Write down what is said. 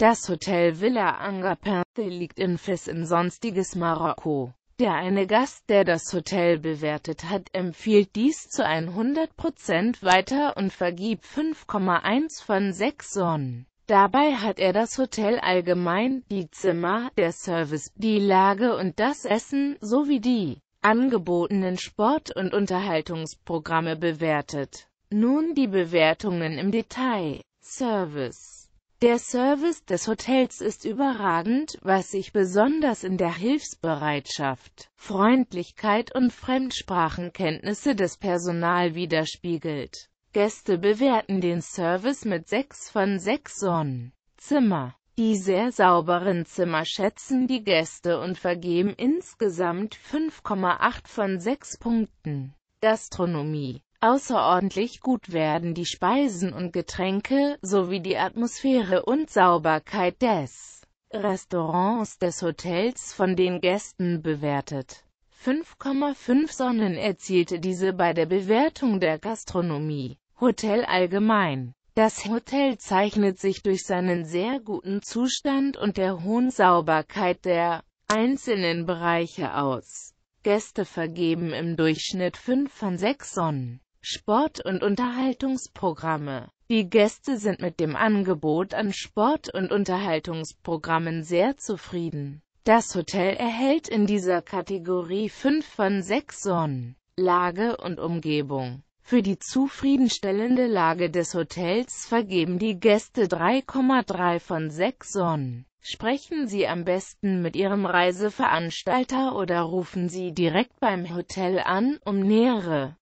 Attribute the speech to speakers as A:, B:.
A: Das Hotel Villa Angapante liegt in Fes in sonstiges Marokko. Der eine Gast, der das Hotel bewertet hat, empfiehlt dies zu 100% weiter und vergibt 5,1 von 6 Sonnen. Dabei hat er das Hotel allgemein, die Zimmer, der Service, die Lage und das Essen, sowie die angebotenen Sport- und Unterhaltungsprogramme bewertet. Nun die Bewertungen im Detail. Service der Service des Hotels ist überragend, was sich besonders in der Hilfsbereitschaft, Freundlichkeit und Fremdsprachenkenntnisse des Personal widerspiegelt. Gäste bewerten den Service mit 6 von 6 Sonnen. Zimmer. Die sehr sauberen Zimmer schätzen die Gäste und vergeben insgesamt 5,8 von 6 Punkten. Gastronomie Außerordentlich gut werden die Speisen und Getränke, sowie die Atmosphäre und Sauberkeit des Restaurants des Hotels von den Gästen bewertet. 5,5 Sonnen erzielte diese bei der Bewertung der Gastronomie. Hotel allgemein. Das Hotel zeichnet sich durch seinen sehr guten Zustand und der hohen Sauberkeit der einzelnen Bereiche aus. Gäste vergeben im Durchschnitt 5 von 6 Sonnen. Sport- und Unterhaltungsprogramme. Die Gäste sind mit dem Angebot an Sport- und Unterhaltungsprogrammen sehr zufrieden. Das Hotel erhält in dieser Kategorie 5 von 6 Sonnen. Lage und Umgebung. Für die zufriedenstellende Lage des Hotels vergeben die Gäste 3,3 von 6 Sonnen. Sprechen Sie am besten mit Ihrem Reiseveranstalter oder rufen Sie direkt beim Hotel an, um nähere